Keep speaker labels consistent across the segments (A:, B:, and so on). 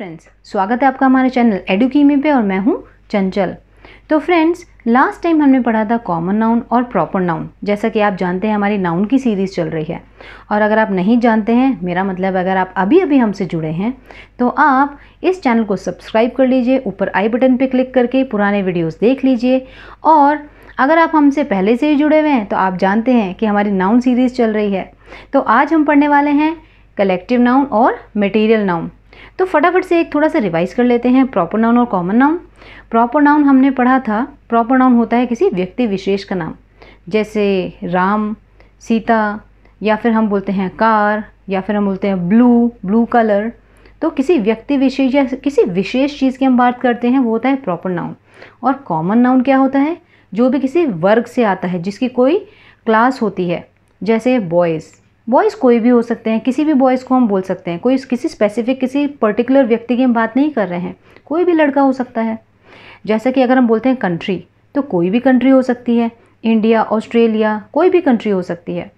A: friends स्वागत है आपका हमारे चैनल एडुकीमी पे और मैं हूँ चंचल तो फ्रेंड्स लास्ट टाइम हमने पढ़ा था कॉमन नाउन और प्रॉपर नाउन जैसा कि आप जानते हैं हमारी नाउन की सीरीज़ चल रही है और अगर आप नहीं जानते हैं मेरा मतलब अगर आप अभी अभी हमसे जुड़े हैं तो आप इस चैनल को सब्सक्राइब कर लीजिए ऊपर आई बटन पर क्लिक करके पुराने वीडियोज़ देख लीजिए और अगर आप हमसे पहले से ही जुड़े हुए हैं तो आप जानते हैं कि हमारी नाउन सीरीज़ चल रही है तो आज हम पढ़ने वाले हैं कलेक्टिव नाउन और मटेरियल नाउन तो फटाफट से एक थोड़ा सा रिवाइज कर लेते हैं प्रॉपर नाउन और कॉमन नाउन प्रॉपर नाउन हमने पढ़ा था प्रॉपर नाउन होता है किसी व्यक्ति विशेष का नाम जैसे राम सीता या फिर हम बोलते हैं कार या फिर हम बोलते हैं ब्लू ब्लू कलर तो किसी व्यक्ति विशेष या किसी विशेष चीज़ की हम बात करते हैं वो होता है प्रॉपर नाउन और कॉमन नाउन क्या होता है जो भी किसी वर्ग से आता है जिसकी कोई क्लास होती है जैसे बॉयज़ बॉयज़ कोई भी हो सकते हैं किसी भी बॉयज़ को हम बोल सकते हैं कोई किसी स्पेसिफिक किसी पर्टिकुलर व्यक्ति की हम बात नहीं कर रहे हैं कोई भी लड़का हो सकता है जैसा कि अगर हम बोलते हैं कंट्री तो कोई भी कंट्री हो सकती है इंडिया ऑस्ट्रेलिया कोई भी कंट्री हो सकती है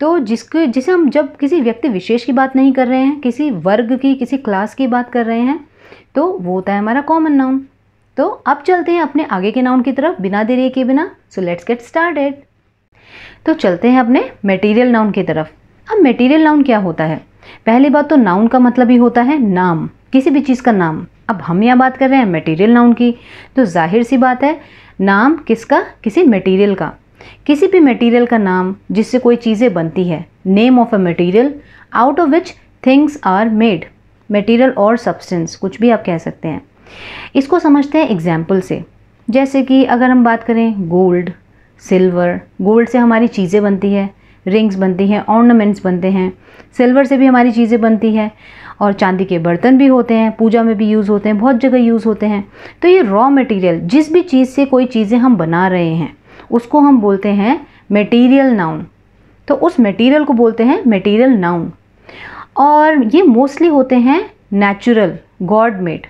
A: तो जिसके जिसे हम जब किसी व्यक्ति विशेष की बात नहीं कर रहे हैं किसी वर्ग की किसी क्लास की बात कर रहे हैं तो वो होता है हमारा कॉमन नाउन तो अब चलते हैं अपने आगे के नाउन की तरफ बिना देरी के बिना सो लेट्स गेट स्टार्टेड तो चलते हैं अपने मटेरियल नाउन की तरफ अब मेटीरियल नाउन क्या होता है पहली बात तो नाउन का मतलब ही होता है नाम किसी भी चीज़ का नाम अब हम यहाँ बात कर रहे हैं मटेरियल नाउन की तो जाहिर सी बात है नाम किसका किसी मटेरियल का किसी भी मटेरियल का नाम जिससे कोई चीज़ें बनती है name of a material out of which things are made material और सब्सटेंस कुछ भी आप कह सकते हैं इसको समझते हैं एग्जाम्पल से जैसे कि अगर हम बात करें गोल्ड सिल्वर गोल्ड से हमारी चीज़ें बनती है रिंग्स बनती हैं ऑर्नामेंट्स बनते हैं सिल्वर से भी हमारी चीज़ें बनती हैं और चांदी के बर्तन भी होते हैं पूजा में भी यूज़ होते हैं बहुत जगह यूज़ होते हैं तो ये रॉ मटेरियल जिस भी चीज़ से कोई चीज़ें हम बना रहे हैं उसको हम बोलते हैं मटेरियल नाउन तो उस मटेरियल को बोलते हैं मटेरियल नाउन और ये मोस्टली होते हैं नेचुरल गॉड मेड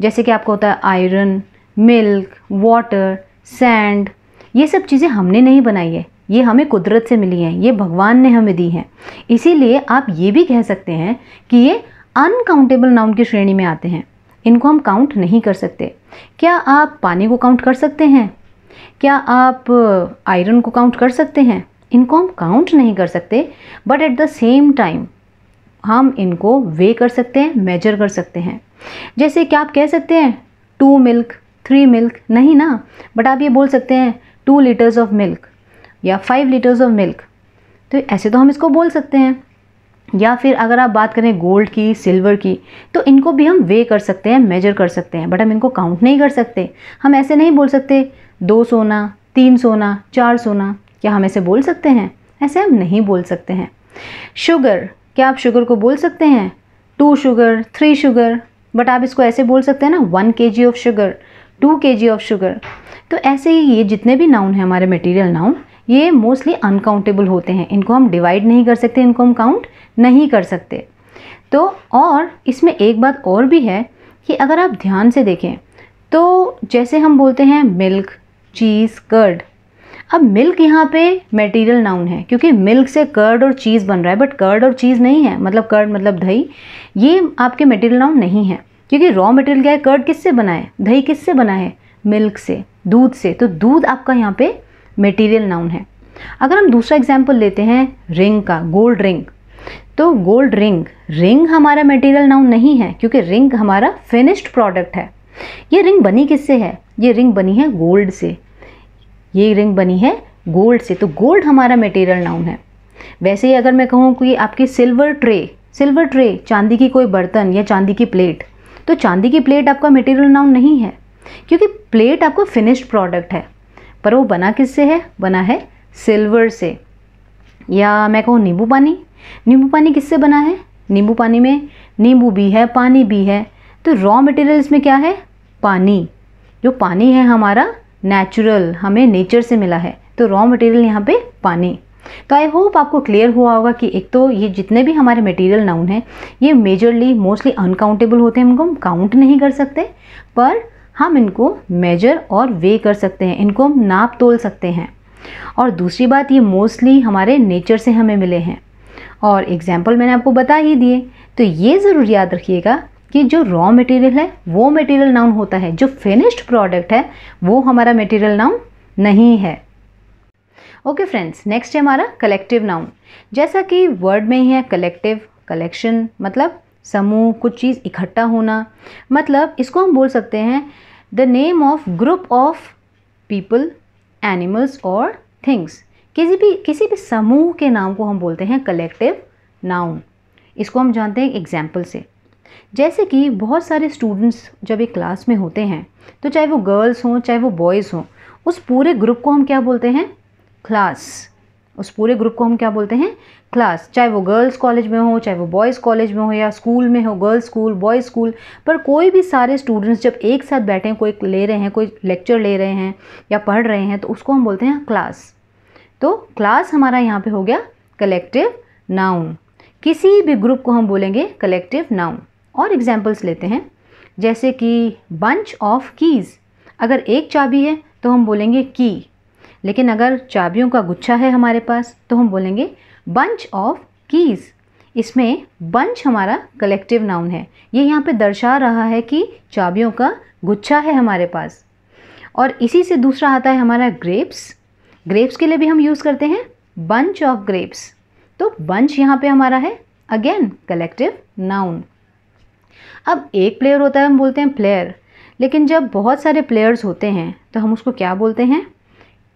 A: जैसे कि आपको होता है आयरन मिल्क वाटर सैंड ये सब चीज़ें हमने नहीं बनाई है ये हमें कुदरत से मिली हैं ये भगवान ने हमें दी हैं इसीलिए आप ये भी कह सकते हैं कि ये अनकाउंटेबल नाउन की श्रेणी में आते हैं इनको हम काउंट नहीं कर सकते क्या आप पानी को काउंट कर सकते हैं क्या आप आयरन को काउंट कर सकते हैं इनको हम काउंट नहीं कर सकते but at the same time हम इनको वे कर सकते हैं मेजर कर सकते हैं जैसे क्या आप कह सकते हैं टू मिल्क थ्री मिल्क नहीं ना बट आप ये बोल सकते हैं टू लीटर्स ऑफ मिल्क या फाइव लीटर्स ऑफ मिल्क तो ऐसे तो हम इसको बोल सकते हैं या फिर अगर आप बात करें गोल्ड की सिल्वर की तो इनको भी हम वे कर सकते हैं मेजर कर सकते हैं बट हम इनको काउंट नहीं कर सकते हम ऐसे नहीं बोल सकते दो सोना तीन सोना चार सोना क्या हम ऐसे बोल सकते हैं ऐसे हम नहीं बोल सकते हैं शुगर क्या आप शुगर को बोल सकते हैं two sugar three sugar but आप इसको ऐसे बोल सकते हैं ना वन के जी ऑफ शुगर टू के जी ऑफ शुगर तो ऐसे ही ये जितने भी नाउन हैं हमारे मटेरियल नाउन ये मोस्टली अनकाउंटेबल होते हैं इनको हम डिवाइड नहीं कर सकते इनको हम काउंट नहीं कर सकते तो और इसमें एक बात और भी है कि अगर आप ध्यान से देखें तो जैसे हम बोलते हैं मिल्क चीज़ कर्ड अब मिल्क यहाँ पे मटेरियल नाउन है क्योंकि मिल्क से कर्ड और चीज़ बन रहा है बट कर्ड और चीज़ नहीं है मतलब कर्ड मतलब दही ये आपके मटेरियल नाउन नहीं है क्योंकि रॉ मटेरियल क्या है कर्ड किससे बना है दही किससे बना है मिल्क से दूध से तो दूध आपका यहाँ पे मेटीरियल नाउन है अगर हम दूसरा एग्जाम्पल लेते हैं रिंग का गोल्ड रिंग तो गोल्ड रिंग रिंग हमारा मटेरियल नाउन नहीं है क्योंकि रिंग हमारा फिनिश्ड प्रोडक्ट है ये रिंग बनी किससे है ये रिंग बनी है गोल्ड से ये रिंग बनी है गोल्ड से तो गोल्ड हमारा मटेरियल नाउन है वैसे ही अगर मैं कहूँ कि आपकी सिल्वर ट्रे सिल्वर ट्रे चांदी की कोई बर्तन या चांदी की प्लेट तो चांदी की प्लेट आपका मटेरियल नाउन नहीं है क्योंकि प्लेट आपका फिनिश्ड प्रोडक्ट है पर वो बना किससे है बना है सिल्वर से या मैं कहूँ नींबू पानी नींबू पानी किससे बना है नींबू पानी में नींबू भी है पानी भी है तो रॉ मटेरियल इसमें क्या है पानी जो पानी है हमारा नेचुरल हमें नेचर से मिला है तो रॉ मटेरियल यहाँ पे पानी तो आई होप आपको क्लियर हुआ होगा कि एक तो ये जितने भी हमारे मटेरियल नाउन हैं ये मेजरली मोस्टली अनकाउंटेबल होते हैं हमको हम काउंट नहीं कर सकते पर हम इनको मेजर और वे कर सकते हैं इनको हम नाप तोल सकते हैं और दूसरी बात ये मोस्टली हमारे नेचर से हमें मिले हैं और एग्जाम्पल मैंने आपको बता ही दिए तो ये ज़रूर याद रखिएगा कि जो रॉ मटेरियल है वो मटेरियल नाउन होता है जो फिनिश्ड प्रोडक्ट है वो हमारा मटेरियल नाउन नहीं है ओके फ्रेंड्स नेक्स्ट है हमारा कलेक्टिव नाउन जैसा कि वर्ड में ही है कलेक्टिव कलेक्शन मतलब समूह कुछ चीज़ इकट्ठा होना मतलब इसको हम बोल सकते हैं the name of group of people animals और थिंग्स किसी भी किसी भी समूह के नाम को हम बोलते हैं कलेक्टिव नाउन इसको हम जानते हैं एग्जाम्पल से जैसे कि बहुत सारे स्टूडेंट्स जब एक क्लास में होते हैं तो चाहे वो गर्ल्स हों चाहे वो बॉयज़ हों उस पूरे ग्रुप को हम क्या बोलते हैं क्लास उस पूरे ग्रुप को हम क्या बोलते हैं क्लास चाहे वो गर्ल्स कॉलेज में हो चाहे वो बॉयज़ कॉलेज में हो या स्कूल में हो गर्ल्स स्कूल बॉयज़ स्कूल पर कोई भी सारे स्टूडेंट्स जब एक साथ बैठे हैं कोई ले रहे हैं कोई लेक्चर ले रहे हैं या पढ़ रहे हैं तो उसको हम बोलते हैं क्लास तो क्लास हमारा यहाँ पर हो गया कलेक्टिव नाउन किसी भी ग्रुप को हम बोलेंगे कलेक्टिव नाउन और एग्जाम्पल्स लेते हैं जैसे कि बंच ऑफ कीज़ अगर एक चाबी है तो हम बोलेंगे की लेकिन अगर चाबियों का गुच्छा है हमारे पास तो हम बोलेंगे बंच ऑफ कीज़ इसमें बंच हमारा कलेक्टिव नाउन है ये यहाँ पे दर्शा रहा है कि चाबियों का गुच्छा है हमारे पास और इसी से दूसरा आता है हमारा ग्रेप्स ग्रेप्स के लिए भी हम यूज़ करते हैं बंच ऑफ ग्रेप्स तो बंच यहाँ पे हमारा है अगेन कलेक्टिव नाउन अब एक प्लेयर होता है हम बोलते हैं प्लेयर लेकिन जब बहुत सारे प्लेयर्स होते हैं तो हम उसको क्या बोलते हैं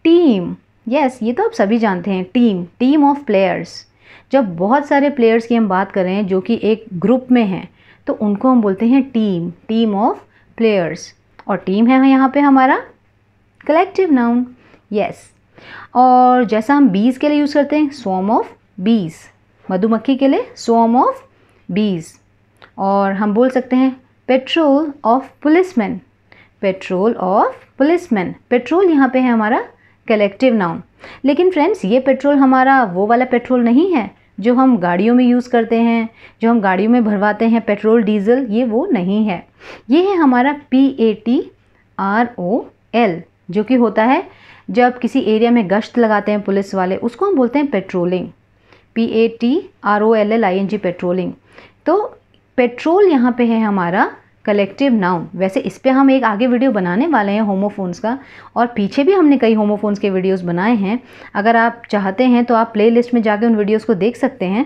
A: टीम यस yes, ये तो आप सभी जानते हैं टीम टीम ऑफ प्लेयर्स जब बहुत सारे प्लेयर्स की हम बात कर रहे हैं जो कि एक ग्रुप में हैं तो उनको हम बोलते हैं टीम टीम ऑफ प्लेयर्स और टीम है यहाँ पे हमारा कलेक्टिव नाउन यस और जैसा हम बीज के लिए यूज़ करते हैं स्वम ऑफ बीज मधुमक्खी के लिए स्वम ऑफ बीज और हम बोल सकते हैं patrol of policeman patrol of policeman patrol यहाँ पे है हमारा कलेक्टिव नाउन लेकिन फ्रेंड्स ये पेट्रोल हमारा वो वाला पेट्रोल नहीं है जो हम गाड़ियों में यूज़ करते हैं जो हम गाड़ियों में भरवाते हैं पेट्रोल डीजल ये वो नहीं है ये है हमारा P A T R O L जो कि होता है जब किसी एरिया में गश्त लगाते हैं पुलिस वाले उसको हम बोलते हैं patrolling P A T R O L L I N G patrolling तो पेट्रोल यहाँ पे है हमारा कलेक्टिव नाउन वैसे इस पर हम एक आगे वीडियो बनाने वाले हैं होमोफोन्स का और पीछे भी हमने कई होमोफोन्स के वीडियोस बनाए हैं अगर आप चाहते हैं तो आप प्लेलिस्ट में जाके उन वीडियोस को देख सकते हैं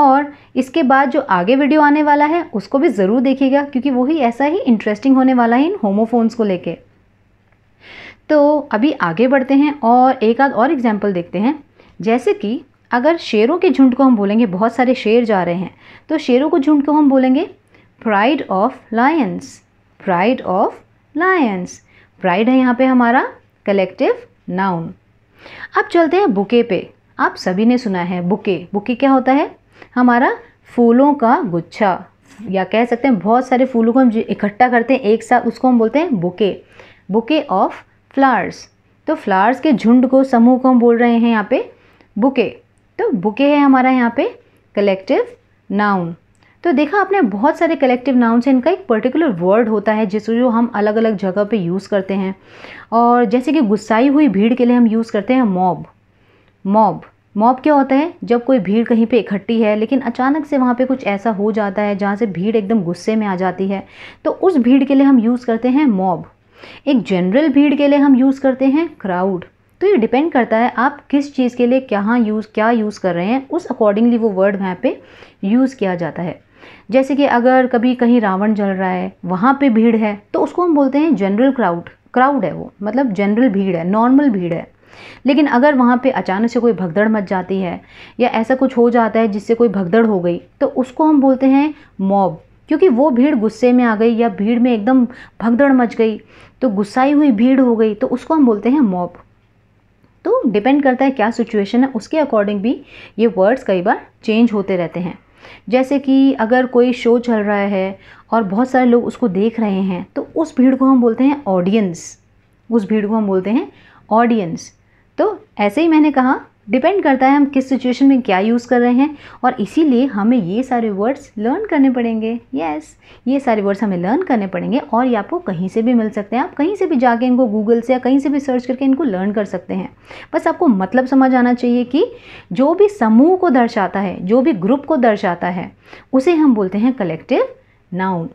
A: और इसके बाद जो आगे वीडियो आने वाला है उसको भी ज़रूर देखिएगा क्योंकि वही ऐसा ही इंटरेस्टिंग होने वाला है इन होमोफोन्स को लेकर तो अभी आगे बढ़ते हैं और एक आध और एग्जाम्पल देखते हैं जैसे कि अगर शेरों के झुंड को हम बोलेंगे बहुत सारे शेर जा रहे हैं तो शेरों को झुंड को हम बोलेंगे pride of lions pride of lions pride है यहाँ पे हमारा कलेक्टिव नाउन अब चलते हैं बुके पे आप सभी ने सुना है बुके बुके क्या होता है हमारा फूलों का गुच्छा या कह सकते हैं बहुत सारे फूलों को हम इकट्ठा करते हैं एक साथ उसको हम बोलते हैं बुके बुके ऑफ फ्लावर्स तो फ्लावर्स के झुंड को समूह को हम बोल रहे हैं यहाँ पे बुके तो बुके है हमारा यहाँ पे कलेक्टिव नाउन तो देखा आपने बहुत सारे कलेक्टिव नाउन्स से इनका एक पर्टिकुलर वर्ड होता है जिस जो हम अलग अलग जगह पे यूज़ करते हैं और जैसे कि गुस्साई हुई भीड़ के लिए हम यूज़ करते हैं मॉब मॉब मॉब क्या होता है जब कोई भीड़ कहीं पे इकट्ठी है लेकिन अचानक से वहाँ पे कुछ ऐसा हो जाता है जहाँ से भीड़ एकदम गुस्से में आ जाती है तो उस भीड़ के लिए हम यूज़ करते हैं मॉब एक जनरल भीड़ के लिए हम यूज़ करते हैं क्राउड तो ये डिपेंड करता है आप किस चीज़ के लिए क्या यूज़ क्या यूज़ कर रहे हैं उस अकॉर्डिंगली वो वर्ड वहाँ पे यूज़ किया जाता है जैसे कि अगर कभी कहीं रावण जल रहा है वहाँ पे भीड़ है तो उसको हम बोलते हैं जनरल क्राउड क्राउड है वो मतलब जनरल भीड़ है नॉर्मल भीड़ है लेकिन अगर वहाँ पे अचानक से कोई भगदड़ मच जाती है या ऐसा कुछ हो जाता है जिससे कोई भगदड़ हो गई तो उसको हम बोलते हैं मॉब क्योंकि वो भीड़ गुस्से में आ गई या भीड़ में एकदम भगदड़ मच गई तो गुस्साई हुई भीड़ हो गई तो उसको हम बोलते हैं मॉब तो डिपेंड करता है क्या सिचुएशन है उसके अकॉर्डिंग भी ये वर्ड्स कई बार चेंज होते रहते हैं जैसे कि अगर कोई शो चल रहा है और बहुत सारे लोग उसको देख रहे हैं तो उस भीड़ को हम बोलते हैं ऑडियंस उस भीड़ को हम बोलते हैं ऑडियंस तो ऐसे ही मैंने कहा डिपेंड करता है हम किस सिचुएशन में क्या यूज़ कर रहे हैं और इसीलिए हमें ये सारे वर्ड्स लर्न करने पड़ेंगे यस yes, ये सारे वर्ड्स हमें लर्न करने पड़ेंगे और ये आपको कहीं से भी मिल सकते हैं आप कहीं से भी जाके इनको गूगल से या कहीं से भी सर्च करके इनको लर्न कर सकते हैं बस आपको मतलब समझ आना चाहिए कि जो भी समूह को दर्शाता है जो भी ग्रुप को दर्शाता है उसे हम बोलते हैं कलेक्टिव नाउन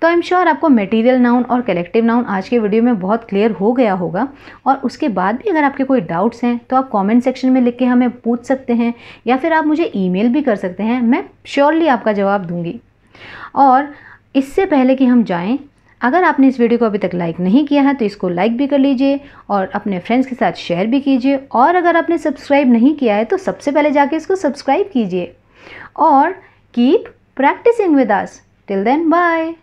A: तो आई एम श्योर आपको मटेरियल नाउन और कलेक्टिव नाउन आज के वीडियो में बहुत क्लियर हो गया होगा और उसके बाद भी अगर आपके कोई डाउट्स हैं तो आप कमेंट सेक्शन में लिख के हमें पूछ सकते हैं या फिर आप मुझे ईमेल भी कर सकते हैं मैं श्योरली आपका जवाब दूँगी और इससे पहले कि हम जाएँ अगर आपने इस वीडियो को अभी तक लाइक नहीं किया है तो इसको लाइक भी कर लीजिए और अपने फ्रेंड्स के साथ शेयर भी कीजिए और अगर आपने सब्सक्राइब नहीं किया है तो सबसे पहले जाके इसको सब्सक्राइब कीजिए और keep practising with us till then bye